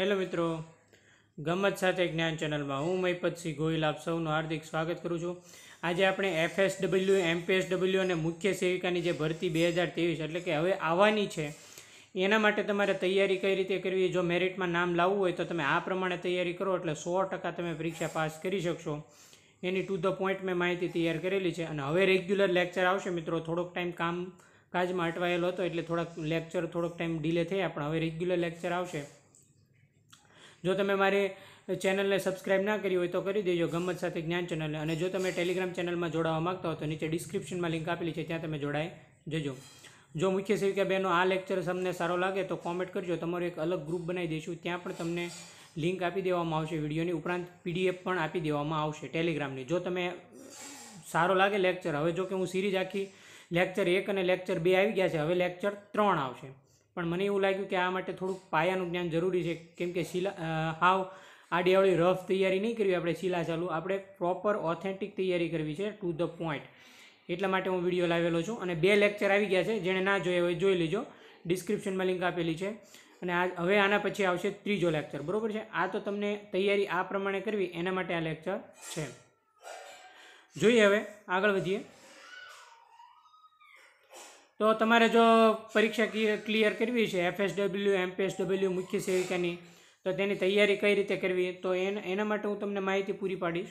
hello મિત્રો ગમત સાથે જ્ઞાન ચેનલમાં હું મહીપતસિંહ ગોહિલ આપ સૌનું હાર્દિક સ્વાગત કરું છું આજે આપણે એફએસ ડબલ્યુ એમપીએસ ડબલ્યુ અને મુખ્ય સેવિકાની જે ભરતી બે હજાર ત્રેવીસ એટલે કે હવે આવવાની છે એના માટે તમારે તૈયારી કઈ રીતે કરવી જો મેરિટમાં નામ લાવવું હોય તો તમે આ પ્રમાણે તૈયારી કરો એટલે સો ટકા તમે પરીક્ષા પાસ કરી શકશો એની ટુ ધ પોઈન્ટ મેં માહિતી તૈયાર કરેલી છે અને હવે રેગ્યુલર લેક્ચર આવશે મિત્રો થોડોક ટાઈમ કામ કાજમાં અટવાયેલો હતો એટલે થોડાક લેક્ચર થોડોક ટાઈમ ડીલે થયા પણ હવે રેગ્યુલર લેક્ચર આવશે જો તમે મારી ચેનલને સબસ્ક્રાઇબ ના કરી હોય તો કરી દેજો ગમત સાથે જ્ઞાન ચેનલને અને જો તમે ટેલિગ્રામ ચેનલમાં જોડાવા માગતા હો તો નીચે ડિસ્ક્રિપ્શનમાં લિંક આપેલી છે ત્યાં તમે જોડાઈ જજો જો મુખ્ય સેવિકા બહેનો આ લેક્ચર તમને સારો લાગે તો કોમેન્ટ કરજો તમારું એક અલગ ગ્રુપ બનાવી દઈશું ત્યાં પણ તમને લિંક આપી દેવામાં આવશે વિડીયોની ઉપરાંત પીડીએફ પણ આપી દેવામાં આવશે ટેલિગ્રામની જો તમે સારો લાગે લેક્ચર હવે જો કે હું સિરીઝ આખી લેક્ચર એક અને લેક્ચર બે આવી ગયા છે હવે લેક્ચર ત્રણ આવશે પણ મને એવું લાગ્યું કે આ માટે થોડુંક પાયાનું જ્ઞાન જરૂરી છે કેમ કે શિલા હાવ આડીઆવળી રફ તૈયારી નહીં કરવી આપણે શિલા ચાલુ આપણે પ્રોપર ઓથેન્ટિક તૈયારી કરવી છે ટુ ધ પોઈન્ટ એટલા માટે હું વિડીયો લાવેલો છું અને બે લેક્ચર આવી ગયા છે જેણે ના જોયા હોય જોઈ લેજો ડિસ્ક્રિપ્શનમાં લિંક આપેલી છે અને આ હવે આના પછી આવશે ત્રીજો લેક્ચર બરાબર છે આ તો તમને તૈયારી આ પ્રમાણે કરવી એના માટે આ લેક્ચર છે જોઈએ હવે આગળ વધીએ તો તમારે જો પરીક્ષા ક્લિયર કરવી છે F S W FSW W મુખ્ય સેવિકાની તો તેની તૈયારી કઈ રીતે કરવી તો એના માટે હું તમને માહિતી પૂરી પાડીશ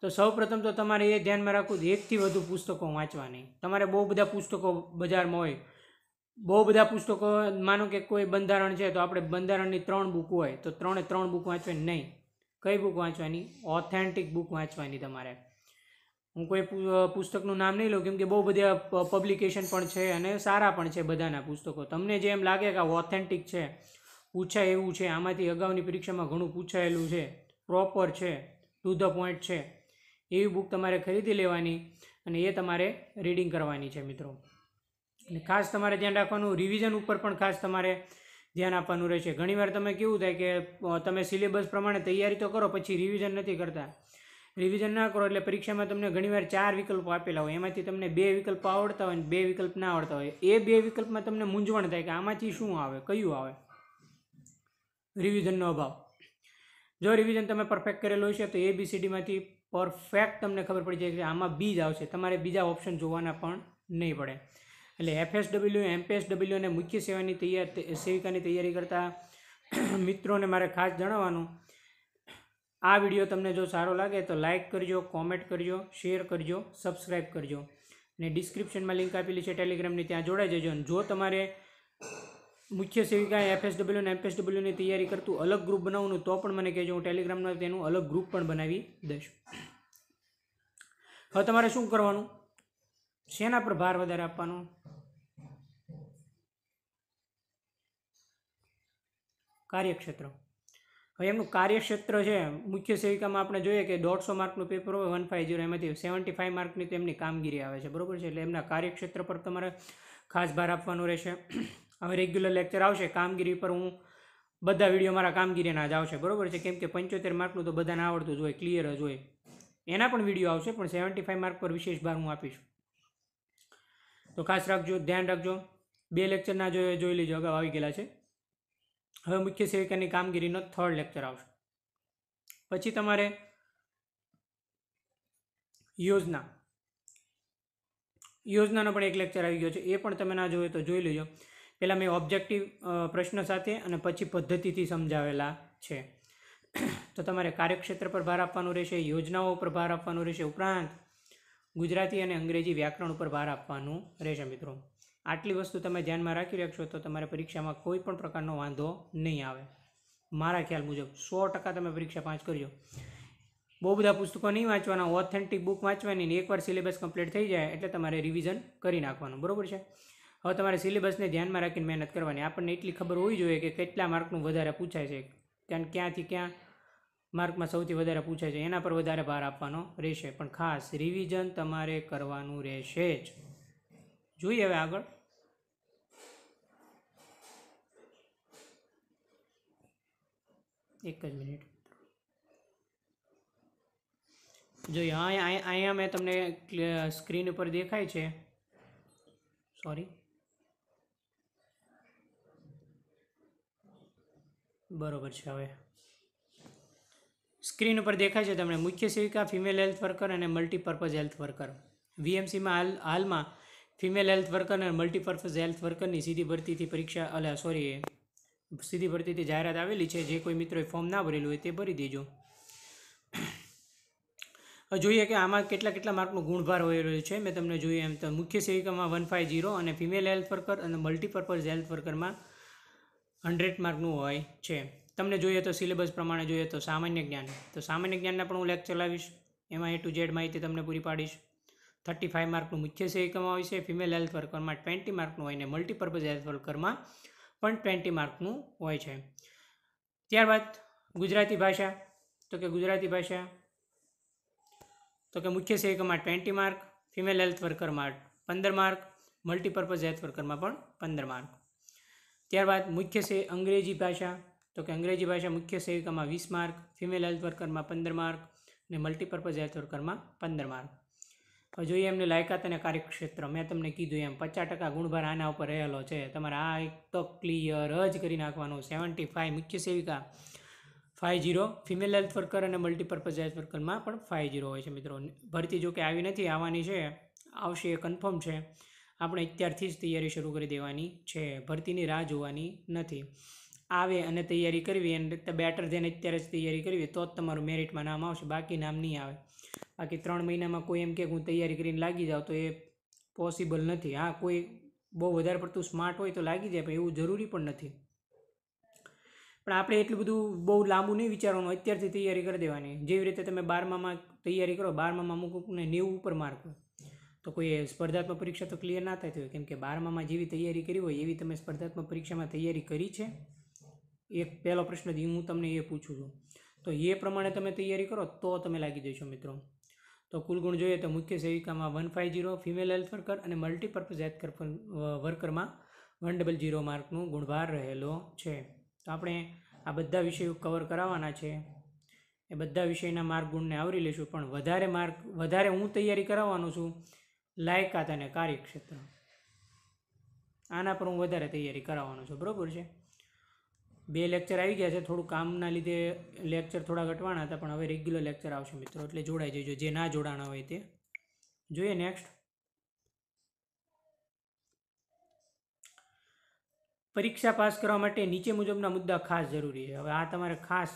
તો સૌપ્રથમ તો તમારે એ ધ્યાનમાં રાખવું એકથી વધુ પુસ્તકો વાંચવાની તમારે બહુ બધા પુસ્તકો બજારમાં હોય બહુ બધા પુસ્તકો માનો કે કોઈ બંધારણ છે તો આપણે બંધારણની ત્રણ બુક હોય તો ત્રણે ત્રણ બુક વાંચવાની નહીં કઈ બુક વાંચવાની ઓથેન્ટિક બુક વાંચવાની તમારે હું કોઈ પુસ્તકનું નામ નહીં લઉં કેમકે બહુ બધા પબ્લિકેશન પણ છે અને સારા પણ છે બધાના પુસ્તકો તમને જે એમ લાગે કે આ ઓથેન્ટિક છે પૂછાય એવું છે આમાંથી અગાઉની પરીક્ષામાં ઘણું પૂછાયેલું છે પ્રોપર છે ટુ ધ પોઈન્ટ છે એવી બુક તમારે ખરીદી લેવાની અને એ તમારે રીડિંગ કરવાની છે મિત્રો અને ખાસ તમારે ધ્યાન રાખવાનું રિવિઝન ઉપર પણ ખાસ તમારે ધ્યાન આપવાનું રહેશે ઘણીવાર તમે કેવું થાય કે તમે સિલેબસ પ્રમાણે તૈયારી તો કરો પછી રિવિઝન નથી કરતા રિવિઝન ના કરો એટલે પરીક્ષામાં તમને ઘણીવાર ચાર વિકલ્પો આપેલા હોય એમાંથી તમને બે વિકલ્પો આવડતા હોય બે વિકલ્પ ના આવડતા હોય એ બે વિકલ્પમાં તમને મૂંઝવણ થાય કે આમાંથી શું આવે કયું આવે રિવિઝનનો અભાવ જો રિવિઝન તમે પરફેક્ટ કરેલો હશે તો એ બીસીડીમાંથી પરફેક્ટ તમને ખબર પડી જાય કે આમાં બી જ આવશે તમારે બીજા ઓપ્શન જોવાના પણ નહીં પડે એટલે એફએસડબલ્યુ એમપીએસડબલ્યુ અને મુખ્ય સેવાની તૈયાર સેવિકાની તૈયારી કરતા મિત્રોને મારે ખાસ જણાવવાનું આ વિડીયો તમને જો સારો લાગે તો લાઇક કરજો કોમેન્ટ કરજો શેર કરજો સબસ્ક્રાઈબ કરજો અને ડિસ્ક્રિપ્શનમાં લિંક આપેલી છે ટેલિગ્રામની ત્યાં જોડાઈ જજો અને જો તમારે મુખ્ય સેવિકા એફએસડબલ્યુ અને એમએસડબલ્યુની તૈયારી કરતું અલગ ગ્રુપ બનાવવાનું તો પણ મને કહેજો હું ટેલિગ્રામમાં તેનું અલગ ગ્રુપ પણ બનાવી દઈશ હવે તમારે શું કરવાનું શેના પર ભાર વધારે આપવાનો કાર્યક્ષેત્ર હવે એમનું કાર્યક્ષેત્ર છે મુખ્ય સેવિકામાં આપણે જોઈએ કે દોઢસો માર્કનું પેપર હોય વન ફાઇવ જીરો એમાંથી સેવન્ટી ફાઇવ માર્કની તો એમની કામગીરી આવે છે બરાબર છે એટલે એમના કાર્યક્ષેત્ર પર તમારે ખાસ ભાર આપવાનો રહેશે હવે રેગ્યુલર લેક્ચર આવશે કામગીરી પર હું બધા વિડીયો મારા કામગીરીના જ આવશે બરાબર છે કેમ કે પંચોતેર માર્કનું તો બધાને આવડતું જ હોય ક્લિયર જ હોય એના પણ વિડીયો આવશે પણ સેવન્ટી ફાઇવ માર્ક પર વિશેષ ભાર હું આપીશ તો ખાસ રાખજો ધ્યાન રાખજો બે લેક્ચરના જો જોઈ લેજો અગાઉ આવી ગયેલા છે હવે મુખ્ય સેવિકાની કામગીરીનો થર્ડ લેક્ચર આવશે પછી તમારે યોજના યોજનાનો પણ એક લેક્ચર આવી ગયો છે એ પણ તમે ના જોયો તો જોઈ લેજો પહેલાં મેં ઓબ્જેક્ટિવ પ્રશ્ન સાથે અને પછી પદ્ધતિથી સમજાવેલા છે તો તમારે કાર્યક્ષેત્ર પર ભાર આપવાનો રહેશે યોજનાઓ પર ભાર આપવાનો રહેશે ઉપરાંત ગુજરાતી અને અંગ્રેજી વ્યાકરણ ઉપર ભાર આપવાનું રહેશે મિત્રો આટલી વસ્તુ તમે ધ્યાનમાં રાખી રાખશો તો તમારે પરીક્ષામાં કોઈ પણ પ્રકારનો વાંધો નહીં આવે મારા ખ્યાલ મુજબ સો ટકા તમે પરીક્ષા પાસ કરજો બહુ બધા પુસ્તકો નહીં વાંચવાના ઓથેન્ટિક બુક વાંચવાની ને એકવાર સિલેબસ કમ્પ્લીટ થઈ જાય એટલે તમારે રિવિઝન કરી નાખવાનું બરાબર છે હવે તમારે સિલેબસને ધ્યાનમાં રાખીને મહેનત કરવાની આપણને એટલી ખબર હોવી જોઈએ કે કેટલા માર્કનું વધારે પૂછાય છે કારણ ક્યાંથી ક્યાં માર્કમાં સૌથી વધારે પૂછાય છે એના પર વધારે ભાર આપવાનો રહેશે પણ ખાસ રિવિઝન તમારે કરવાનું રહેશે જ જોઈએ હવે આગળ એક જ મિનિટ જોઈએ હા અહીંયા મેં તમને સ્ક્રીન ઉપર દેખાય છે સોરી બરોબર છે હવે સ્ક્રીન ઉપર દેખાય છે તમને મુખ્ય સેવિકા ફિમેલ હેલ્થ વર્કર અને મલ્ટીપર્પઝ હેલ્થ વર્કર વીએમસીમાં હાલ હાલમાં ફિમેલ હેલ્થ વર્કર અને મલ્ટીપર્પઝ હેલ્થ વર્કરની સીધી ભરતીથી પરીક્ષા અલા સોરી સીધી ભરતીથી જાહેરાત આવેલી છે જે કોઈ મિત્રોએ ફોર્મ ના ભરેલું હોય તે ભરી દેજો જોઈએ કે આમાં કેટલા કેટલા માર્કનો ગુણભાર હોય છે મેં તમને જોયું એમ તો મુખ્ય સેવિકામાં વન ફાઇવ જીરો અને ફિમેલ હેલ્થ વર્કર અને મલ્ટીપર્પઝ હેલ્થ વર્કરમાં હંડ્રેડ માર્કનું હોય છે તમને જોઈએ તો સિલેબસ પ્રમાણે જોઈએ તો સામાન્ય જ્ઞાન તો સામાન્ય જ્ઞાનના પણ હું લેક્ચર લાવીશ એમાં એ ટુ ઝેડ માહિતી તમને પૂરી પાડીશ થર્ટી ફાઇવ માર્કનું મુખ્ય સહાયિકામાં હોય છે ફિમેલ હેલ્થ વર્કરમાં ટ્વેન્ટી માર્કનું હોય ને મલ્ટીપર્પઝ હેલ્થ વર્કરમાં પણ ટ્વેન્ટી માર્કનું હોય છે ત્યારબાદ ગુજરાતી ભાષા તો કે ગુજરાતી ભાષા તો કે મુખ્ય સહાયિકામાં ટ્વેન્ટી માર્ક ફિમેલ હેલ્થ વર્કરમાં પંદર માર્ક મલ્ટીપર્પઝ હેલ્થ વર્કરમાં પણ પંદર માર્ક ત્યારબાદ મુખ્ય છે અંગ્રેજી ભાષા તો કે અંગ્રેજી ભાષા મુખ્ય સેવિકામાં વીસ માર્ક ફિમેલ હેલ્થ વર્કરમાં પંદર માર્ક અને મલ્ટીપર્પઝ હેલ્થ વર્કરમાં પંદર માર્ક જોઈએ એમની લાયકાત અને કાર્યક્ષેત્ર મેં તમને કીધું એમ પચાસ ટકા ગુણભાર આના ઉપર રહેલો છે તમારે આ એક તો ક્લિયર જ કરી નાખવાનું સેવન્ટી ફાઇવ મુખ્ય સેવિકા five zero female health worker અને મલ્ટીપર્પઝ હેલ્થ વર્કરમાં પણ ફાઇવ જીરો હોય છે મિત્રો ભરતી જોકે આવી નથી આવવાની છે આવશે એ કન્ફર્મ છે આપણે અત્યારથી જ તૈયારી શરૂ કરી દેવાની છે ભરતીની રાહ જોવાની નથી આવે અને તૈયારી કરવી અને બેટર જેને અત્યારે જ તૈયારી કરવી તો જ તમારું મેરિટમાં નામ આવશે બાકી નામ નહીં આવે બાકી ત્રણ મહિનામાં કોઈ એમ કે હું તૈયારી કરીને લાગી જાઉં તો એ પોસિબલ નથી હા કોઈ બહુ વધારે પડતું સ્માર્ટ હોય તો લાગી જાય પણ એવું જરૂરી પણ નથી પણ આપણે એટલું બધું બહુ લાંબુ નહીં વિચારવાનું અત્યારથી તૈયારી કરી દેવાની જેવી રીતે તમે બારમામાં તૈયારી કરો બારમામાં અમુકને નેવું ઉપર માર્ક હોય તો કોઈ સ્પર્ધાત્મક પરીક્ષા તો ક્લિયર ના થતી હોય કેમ કે બારમામાં જેવી તૈયારી કરી હોય એવી તમે સ્પર્ધાત્મક પરીક્ષામાં તૈયારી કરી છે એક પહેલો પ્રશ્ન હું તમને એ પૂછું છું તો એ પ્રમાણે તમે તૈયારી કરો તો તમે લાગી જશો મિત્રો તો કુલ ગુણ જોઈએ તો મુખ્ય સેવિકામાં one five zero female health worker અને મલ્ટીપર્પઝ હેલ્થ વર્કરમાં વન ડબલ જીરો માર્કનું ગુણભાર રહેલો છે તો આપણે આ બધા વિષયો કવર કરાવવાના છે એ બધા વિષયના માર્ક ગુણને આવરી લઈશું પણ વધારે માર્ક વધારે હું તૈયારી કરાવવાનો છું લાયકાત અને કાર્યક્ષેત્ર આના પર હું વધારે તૈયારી કરાવવાનો છું બરાબર છે બે લેક્ચર આવી ગયા છે થોડું કામના લીધે લેક્ચર થોડા ઘટવાના હતા પણ હવે રેગ્યુલર લેક્ચર આવશે મિત્રો એટલે જોડાઈ જજો જે ના જોડાણા હોય તે જોઈએ નેક્સ્ટ પરીક્ષા પાસ કરવા માટે નીચે મુજબના મુદ્દા ખાસ જરૂરી છે હવે આ તમારે ખાસ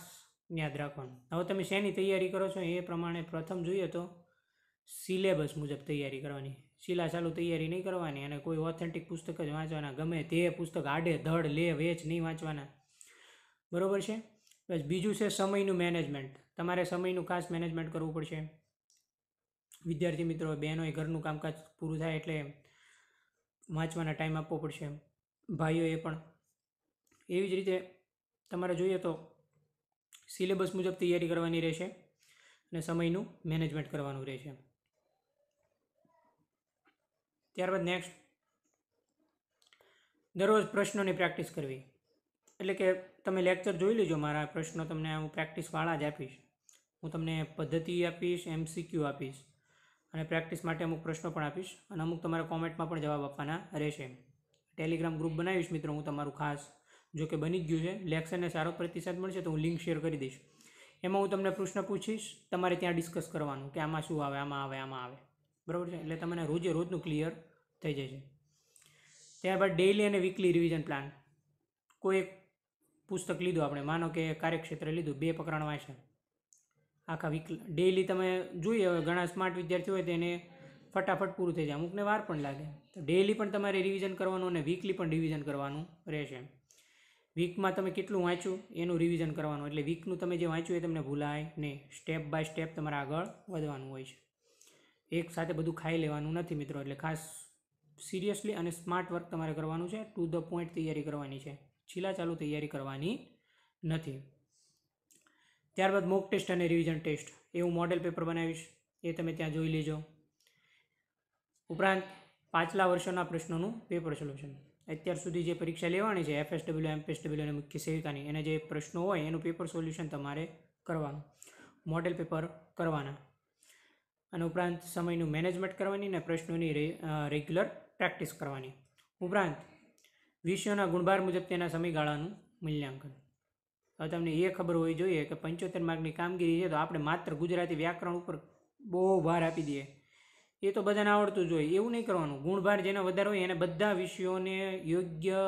યાદ રાખવાનું હવે તમે શેની તૈયારી કરો છો એ પ્રમાણે પ્રથમ જોઈએ તો સિલેબસ મુજબ તૈયારી કરવાની શીલા ચાલુ તૈયારી નહીં કરવાની અને કોઈ ઓથેન્ટિક પુસ્તક જ વાંચવાના ગમે તે પુસ્તક આડે ધડ લે વેચ નહીં વાંચવાના બરાબર છે બસ બીજું છે સમયનું મેનેજમેન્ટ તમારે સમયનું ખાસ મેનેજમેન્ટ કરવું પડશે વિદ્યાર્થી મિત્રો બહેનોએ ઘરનું કામકાજ પૂરું થાય એટલે વાંચવાના ટાઈમ આપવો પડશે ભાઈઓએ પણ એવી જ રીતે તમારે જોઈએ તો સિલેબસ મુજબ તૈયારી કરવાની રહેશે અને સમયનું મેનેજમેન્ટ કરવાનું રહેશે ત્યારબાદ નેક્સ્ટ દરરોજ પ્રશ્નોની પ્રેક્ટિસ કરવી એટલે કે તમે લેક્ચર જોઈ લેજો મારા પ્રશ્નો તમને હું પ્રેક્ટિસવાળા જ આપીશ હું તમને પદ્ધતિ આપીશ એમસીક્યુ આપીશ અને પ્રેક્ટિસ માટે અમુક પ્રશ્નો પણ આપીશ અને અમુક તમારા કોમેન્ટમાં પણ જવાબ આપવાના રહેશે ટેલિગ્રામ ગ્રુપ બનાવીશ મિત્રો હું તમારું ખાસ જો કે બની જ ગયું છે લેક્ચરને સારો પ્રતિસાદ મળશે તો હું લિંક શેર કરી દઈશ એમાં હું તમને પ્રશ્ન પૂછીશ તમારે ત્યાં ડિસ્કસ કરવાનું કે આમાં શું આવે આમાં આવે આમાં આવે બરાબર છે એટલે તમને રોજે રોજનું ક્લિયર થઈ જશે ત્યારબાદ ડેઇલી અને વીકલી રિવિઝન પ્લાન કોઈ એક પુસ્તક લીધું આપણે માનો કે કાર્યક્ષેત્ર લીધું બે પ્રકરણ વાંચે આખા વીક ડેઈલી તમે જોઈએ હવે ઘણા સ્માર્ટ વિદ્યાર્થીઓ હોય એને ફટાફટ પૂરું થઈ જાય અમુકને વાર પણ લાગે તો ડેઈલી પણ તમારે રિવિઝન કરવાનું અને વીકલી પણ રિવિઝન કરવાનું રહેશે વીકમાં તમે કેટલું વાંચ્યું એનું રિવિઝન કરવાનું એટલે વીકનું તમે જે વાંચ્યું એ તમને ભૂલાય નહીં સ્ટેપ બાય સ્ટેપ તમારે આગળ વધવાનું હોય છે એક સાથે બધું ખાઈ લેવાનું નથી મિત્રો એટલે ખાસ સિરિયસલી અને સ્માર્ટ વર્ક તમારે કરવાનું છે ટુ ધ પોઈન્ટ તૈયારી કરવાની છે છેલ્લા ચાલુ તૈયારી કરવાની નથી ત્યારબાદ મોક ટેસ્ટ અને રિવિઝન ટેસ્ટ એ હું મોડેલ પેપર બનાવીશ એ તમે ત્યાં જોઈ લેજો ઉપરાંત પાછલા વર્ષોના પ્રશ્નોનું પેપર સોલ્યુશન અત્યાર સુધી જે પરીક્ષા લેવાની છે એફએસડબલ્યુ એમપીએસડબલ્યુ અને મુખ્ય સેવિકાની એના જે પ્રશ્નો હોય એનું પેપર સોલ્યુશન તમારે કરવાનું મોડેલ પેપર કરવાના અને ઉપરાંત સમયનું મેનેજમેન્ટ કરવાની અને પ્રશ્નોની રેગ્યુલર પ્રેક્ટિસ કરવાની ઉપરાંત વિષયોના ગુણભાર મુજબ તેના સમયગાળાનું મૂલ્યાંકન હવે તમને એ ખબર હોવી જોઈએ કે પંચોતેર માર્કની કામગીરી છે તો આપણે માત્ર ગુજરાતી વ્યાકરણ ઉપર બહુ ભાર આપી દઈએ એ તો બધાને આવડતું જ હોય એવું નહીં કરવાનું ગુણભાર જેને વધારે હોય એને બધા વિષયોને યોગ્ય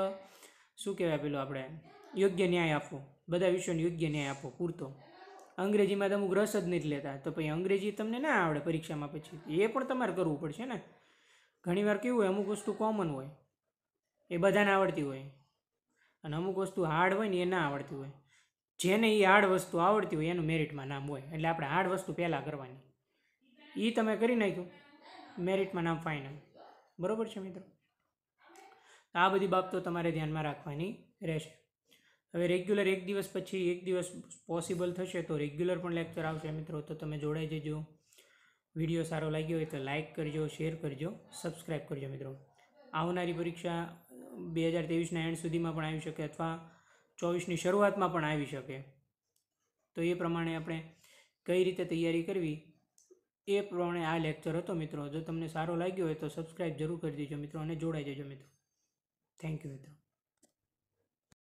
શું કહેવાય પેલું આપણે યોગ્ય ન્યાય આપવો બધા વિષયોને યોગ્ય ન્યાય આપવો પૂરતો અંગ્રેજીમાં તમે રસ જ નથી લેતા તો પછી અંગ્રેજી તમને ના આવડે પરીક્ષામાં પછી એ પણ તમારે કરવું પડશે ને ઘણીવાર કેવું હોય અમુક વસ્તુ કોમન હોય એ બધાને આવડતી હોય અને અમુક વસ્તુ હાર્ડ હોય ને એ ના આવડતી હોય જેને એ હાર્ડ વસ્તુ આવડતી હોય એનું મેરિટમાં નામ હોય એટલે આપણે હાર્ડ વસ્તુ પહેલાં કરવાની એ તમે કરી નાખ્યું મેરિટમાં નામ ફાઇનલ બરાબર છે મિત્રો આ બધી બાબતો તમારે ધ્યાનમાં રાખવાની રહેશે હવે રેગ્યુલર એક દિવસ પછી એક દિવસ પોસિબલ થશે તો રેગ્યુલર પણ લેક્ચર આવશે મિત્રો તો તમે જોડાઈ જજો વિડીયો સારો લાગ્યો હોય તો લાઇક કરજો શેર કરજો સબસ્ક્રાઈબ કરજો મિત્રો આવનારી પરીક્ષા બે હજાર ત્રેવીસના એન્ડ સુધીમાં પણ આવી શકે અથવા ચોવીસની શરૂઆતમાં પણ આવી શકે તો એ પ્રમાણે આપણે કઈ રીતે તૈયારી કરવી એ પ્રમાણે આ લેક્ચર હતો મિત્રો જો તમને સારો લાગ્યો હોય તો સબસ્ક્રાઈબ જરૂર કરી દેજો મિત્રો અને જોડાઈ દેજો મિત્રો થેન્ક યુ મિત્રો